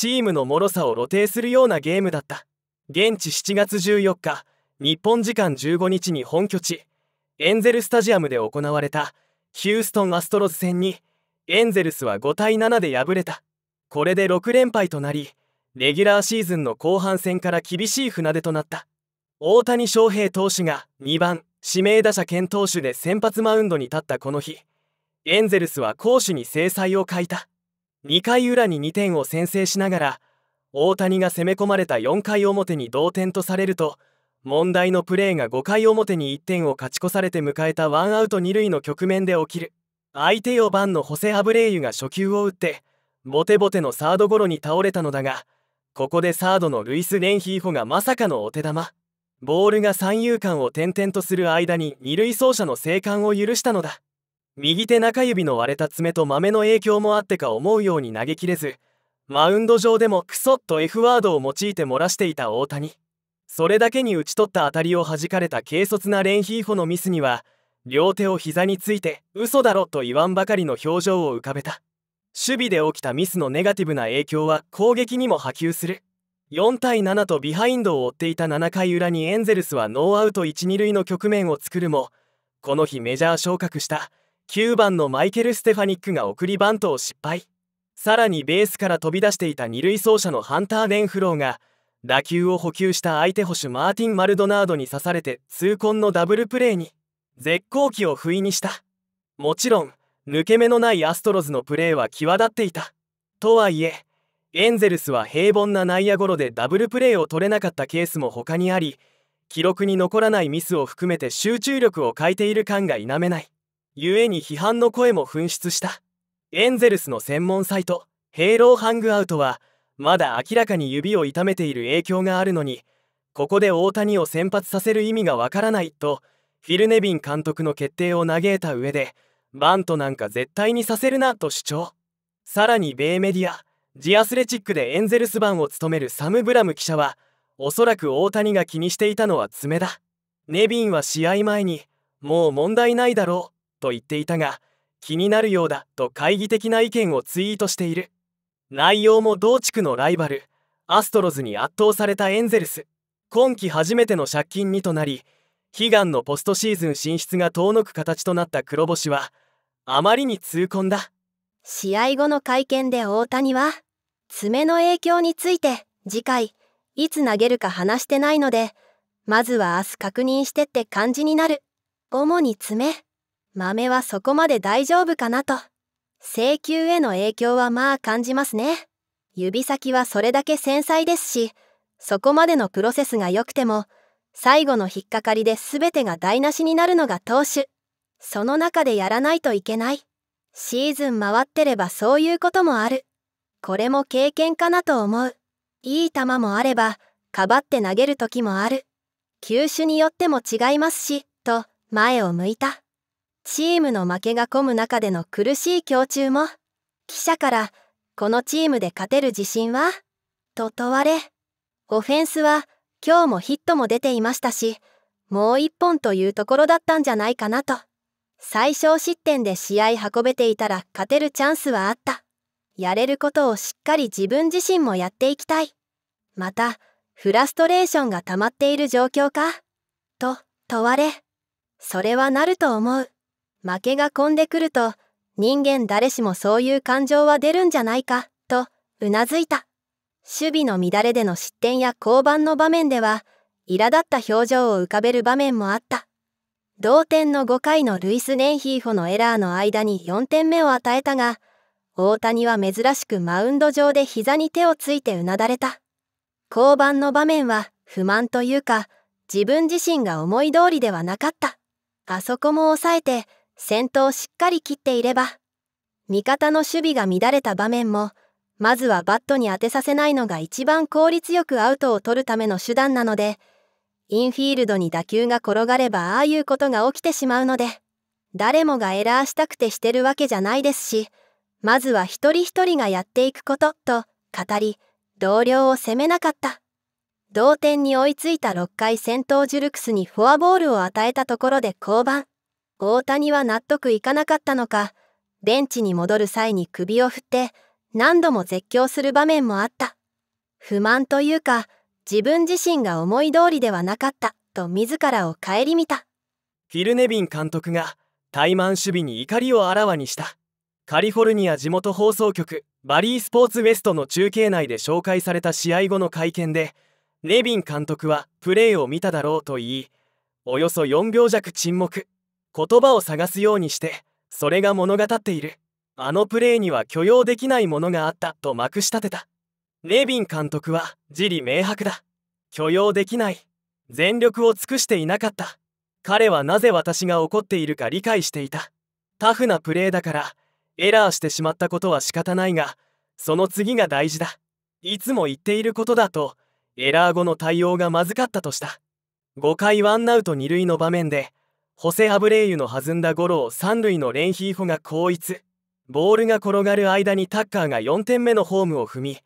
チームの脆さを露呈するようなゲームだった現地7月14日日本時間15日に本拠地エンゼル・スタジアムで行われたヒューストン・アストロズ戦にエンゼルスは5対7で敗れたこれで6連敗となりレギュラーシーズンの後半戦から厳しい船出となった大谷翔平投手が2番指名打者兼投手で先発マウンドに立ったこの日エンゼルスは攻守に制裁を欠いた2回裏に2点を先制しながら大谷が攻め込まれた4回表に同点とされると問題のプレーが5回表に1点を勝ち越されて迎えたワンアウト2塁の局面で起きる相手4番のホセ・アブレイユが初球を打ってボテボテのサードゴロに倒れたのだがここでサードのルイス・レンヒーホがまさかのお手玉ボールが三遊間を転々とする間に二塁走者の生還を許したのだ右手中指の割れた爪と豆の影響もあってか思うように投げきれずマウンド上でもクソッと F ワードを用いて漏らしていた大谷それだけに打ち取った当たりを弾かれた軽率なレンヒーホのミスには両手を膝について嘘だろと言わんばかりの表情を浮かべた守備で起きたミスのネガティブな影響は攻撃にも波及する4対7とビハインドを追っていた7回裏にエンゼルスはノーアウト 1・ 2塁の局面を作るもこの日メジャー昇格した9番のマイケル・ステファニックが送りバントを失敗さらにベースから飛び出していた二塁走者のハンター・デンフローが打球を補給した相手捕手マーティン・マルドナードに刺されて痛恨のダブルプレーに絶好機を不意にしたもちろん抜け目のないアストロズのプレーは際立っていたとはいえエンゼルスは平凡な内野ゴロでダブルプレーを取れなかったケースも他にあり記録に残らないミスを含めて集中力を欠いている感が否めない故に批判の声も噴出したエンゼルスの専門サイトヘイローハングアウトはまだ明らかに指を痛めている影響があるのにここで大谷を先発させる意味がわからないとフィル・ネビン監督の決定を嘆いた上でバントなんか絶対にさせるなと主張さらに米メディアジアスレチックでエンゼルス版を務めるサム・ブラム記者はおそらく大谷が気にしていたのは爪だネビンは試合前にもう問題ないだろうと言っていたが気になるようだと懐疑的な意見をツイートしている内容も同地区のライバルアストロズに圧倒されたエンゼルス今季初めての借金2となり悲願のポストシーズン進出が遠のく形となった黒星はあまりに痛恨だ試合後の会見で大谷は爪の影響について次回いつ投げるか話してないのでまずは明日確認してって感じになる主に爪豆はそこまで大丈夫かなと請求への影響はまあ感じますね指先はそれだけ繊細ですしそこまでのプロセスが良くても最後の引っかかりで全てが台無しになるのが投手その中でやらないといけないシーズン回ってればそういうこともあるこれも経験かなと思ういい球もあればかばって投げる時もある球種によっても違いますしと前を向いたチームの負けが込む中での苦しい胸中も記者から「このチームで勝てる自信は?」と問われオフェンスは今日もヒットも出ていましたしもう1本というところだったんじゃないかなと最小失点で試合運べていたら勝てるチャンスはあったやれることをしっかり自分自身もやっていきたいまたフラストレーションが溜まっている状況かと問われそれはなると思う負けが混んでくると、人間誰しもそういう感情は出るんじゃないか、と、うなずいた。守備の乱れでの失点や降板の場面では、苛立った表情を浮かべる場面もあった。同点の5回のルイス・ネンヒーフォのエラーの間に4点目を与えたが、大谷は珍しくマウンド上で膝に手をついてうなだれた。降板の場面は不満というか、自分自身が思い通りではなかった。あそこも抑えて、先頭をしっかり切っていれば味方の守備が乱れた場面もまずはバットに当てさせないのが一番効率よくアウトを取るための手段なのでインフィールドに打球が転がればああいうことが起きてしまうので誰もがエラーしたくてしてるわけじゃないですしまずは一人一人がやっていくことと語り同僚を責めなかった同点に追いついた6回先頭ジュルクスにフォアボールを与えたところで降板大谷は納得いかなかったのかベンチに戻る際に首を振って何度も絶叫する場面もあった不満というか自分自身が思い通りではなかったと自らを顧みたフィル・ネビン監督が怠慢守備に怒りをあらわにしたカリフォルニア地元放送局バリースポーツウェストの中継内で紹介された試合後の会見でネビン監督はプレーを見ただろうと言いおよそ4秒弱沈黙言葉を探すようにしてそれが物語っているあのプレーには許容できないものがあったとまくし立てたレビン監督は自利明白だ許容できない全力を尽くしていなかった彼はなぜ私が怒っているか理解していたタフなプレーだからエラーしてしまったことは仕方ないがその次が大事だいつも言っていることだとエラー後の対応がまずかったとした5回ワンアウト2塁の場面でホセ・アブレイユの弾んだゴロを三塁のレンヒーホが後逸ボールが転がる間にタッカーが4点目のホームを踏み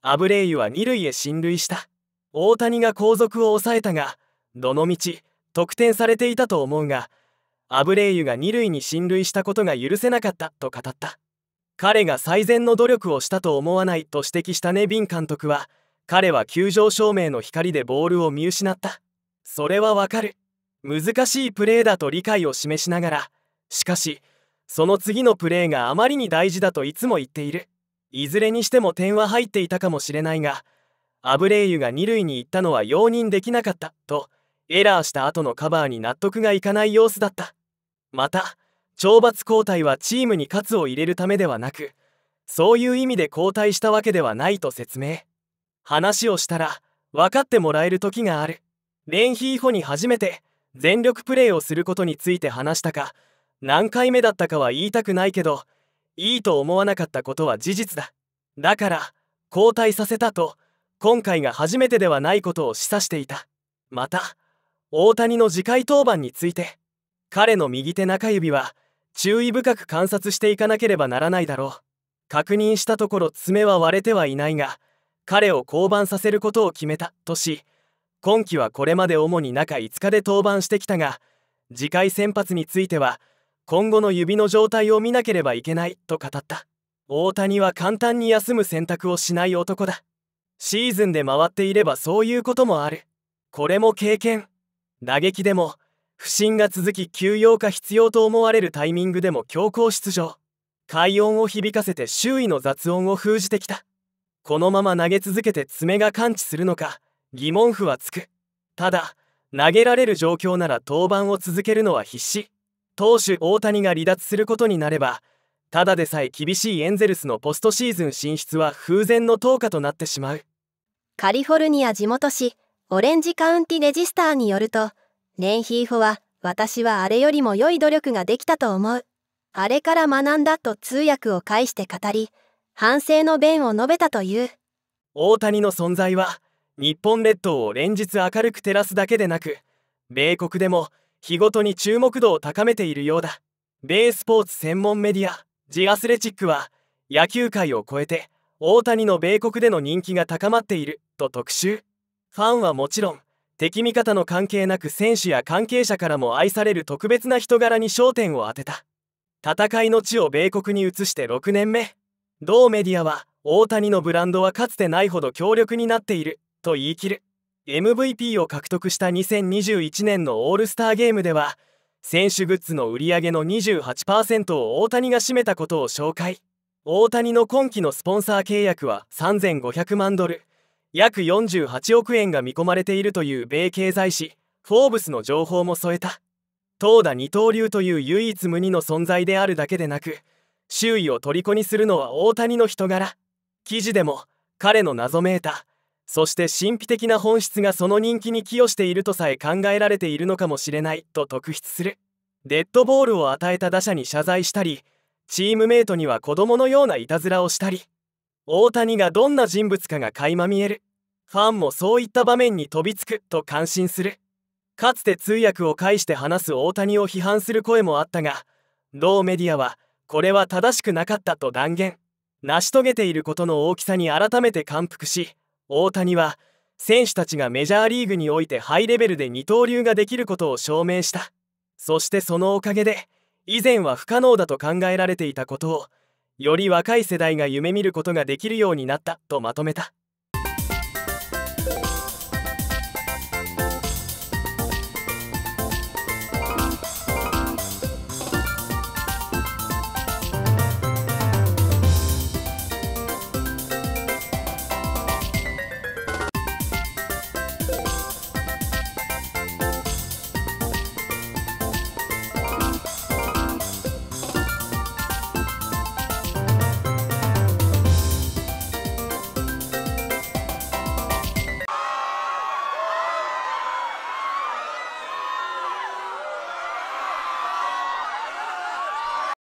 アブレイユは二塁へ進塁した大谷が後続を抑えたがどのみち得点されていたと思うがアブレイユが二塁に進塁したことが許せなかったと語った彼が最善の努力をしたと思わないと指摘したネビン監督は彼は球場照明の光でボールを見失ったそれはわかる難しいプレーだと理解を示しながらしかしその次のプレーがあまりに大事だといつも言っているいずれにしても点は入っていたかもしれないがアブレイユが二塁に行ったのは容認できなかったとエラーした後のカバーに納得がいかない様子だったまた懲罰交代はチームに勝つを入れるためではなくそういう意味で交代したわけではないと説明話をしたら分かってもらえる時があるレンヒーホに初めて全力プレーをすることについて話したか何回目だったかは言いたくないけどいいと思わなかったことは事実だだから交代させたと今回が初めてではないことを示唆していたまた大谷の次回登板について彼の右手中指は注意深く観察していかなければならないだろう確認したところ爪は割れてはいないが彼を降板させることを決めたとし今季はこれまで主に中5日で登板してきたが次回先発については今後の指の状態を見なければいけないと語った大谷は簡単に休む選択をしない男だシーズンで回っていればそういうこともあるこれも経験打撃でも不振が続き休養か必要と思われるタイミングでも強行出場快音を響かせて周囲の雑音を封じてきたこのまま投げ続けて爪が感知するのか疑問符はつくただ投げられる状況なら登板を続けるのは必至投手大谷が離脱することになればただでさえ厳しいエンゼルスのポストシーズン進出は風前の投下となってしまうカリフォルニア地元紙オレンジカウンティレジスターによるとレンヒーフォは私はあれよりも良い努力ができたと思うあれから学んだと通訳を介して語り反省の弁を述べたという大谷の存在は日本列島を連日明るく照らすだけでなく米国でも日ごとに注目度を高めているようだ米スポーツ専門メディアジアスレチックは野球界を超えて大谷の米国での人気が高まっていると特集ファンはもちろん敵味方の関係なく選手や関係者からも愛される特別な人柄に焦点を当てた戦いの地を米国に移して6年目同メディアは大谷のブランドはかつてないほど強力になっていると言い切る MVP を獲得した2021年のオールスターゲームでは選手グッズの売り上げの28%を大谷が占めたことを紹介大谷の今季のスポンサー契約は3500万ドル約48億円が見込まれているという米経済誌「フォーブス」の情報も添えた投打二刀流という唯一無二の存在であるだけでなく周囲を虜にするのは大谷の人柄記事でも彼の謎めいたそして神秘的な本質がその人気に寄与しているとさえ考えられているのかもしれないと特筆するデッドボールを与えた打者に謝罪したりチームメートには子供のようないたずらをしたり大谷がどんな人物かが垣間見えるファンもそういった場面に飛びつくと感心するかつて通訳を介して話す大谷を批判する声もあったが同メディアはこれは正しくなかったと断言成し遂げていることの大きさに改めて感服し大谷は選手たちがメジャーリーグにおいてハイレベルで二刀流ができることを証明したそしてそのおかげで以前は不可能だと考えられていたことをより若い世代が夢見ることができるようになったとまとめた